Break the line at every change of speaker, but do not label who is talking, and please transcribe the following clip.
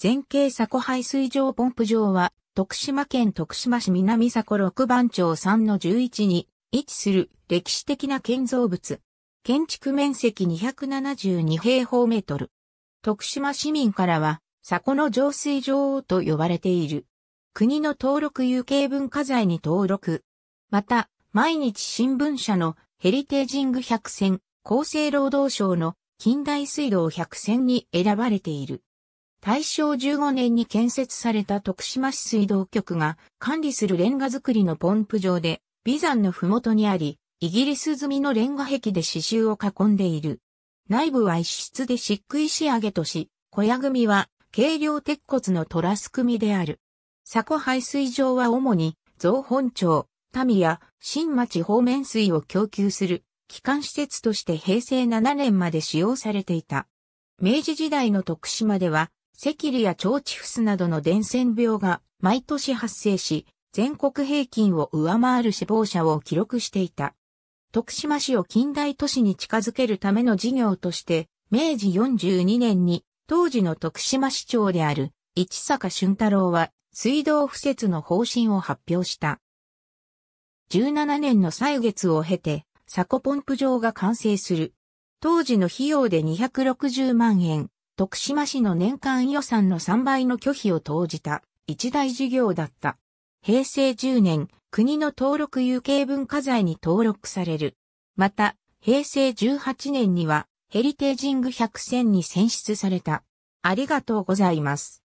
前景古排水場ポンプ場は、徳島県徳島市南古六番町3の11に位置する歴史的な建造物。建築面積272平方メートル。徳島市民からは、古の浄水場と呼ばれている。国の登録有形文化財に登録。また、毎日新聞社のヘリテージング100選、厚生労働省の近代水道100選に選ばれている。大正15年に建設された徳島市水道局が管理するレンガ作りのポンプ場で、美山の麓にあり、イギリス済みのレンガ壁で刺繍を囲んでいる。内部は一室で漆喰仕上げとし、小屋組は軽量鉄骨のトラス組である。佐古排水場は主に、増本町、民や新町方面水を供給する、基幹施設として平成7年まで使用されていた。明治時代の徳島では、赤痢や腸チフスなどの伝染病が毎年発生し、全国平均を上回る死亡者を記録していた。徳島市を近代都市に近づけるための事業として、明治42年に当時の徳島市長である市坂俊太郎は水道敷設の方針を発表した。17年の歳月を経て、サコポンプ場が完成する。当時の費用で260万円、徳島市の年間予算の3倍の拒否を投じた一大事業だった。平成10年、国の登録有形文化財に登録される。また、平成18年にはヘリテージング100選に選出された。ありがとうございます。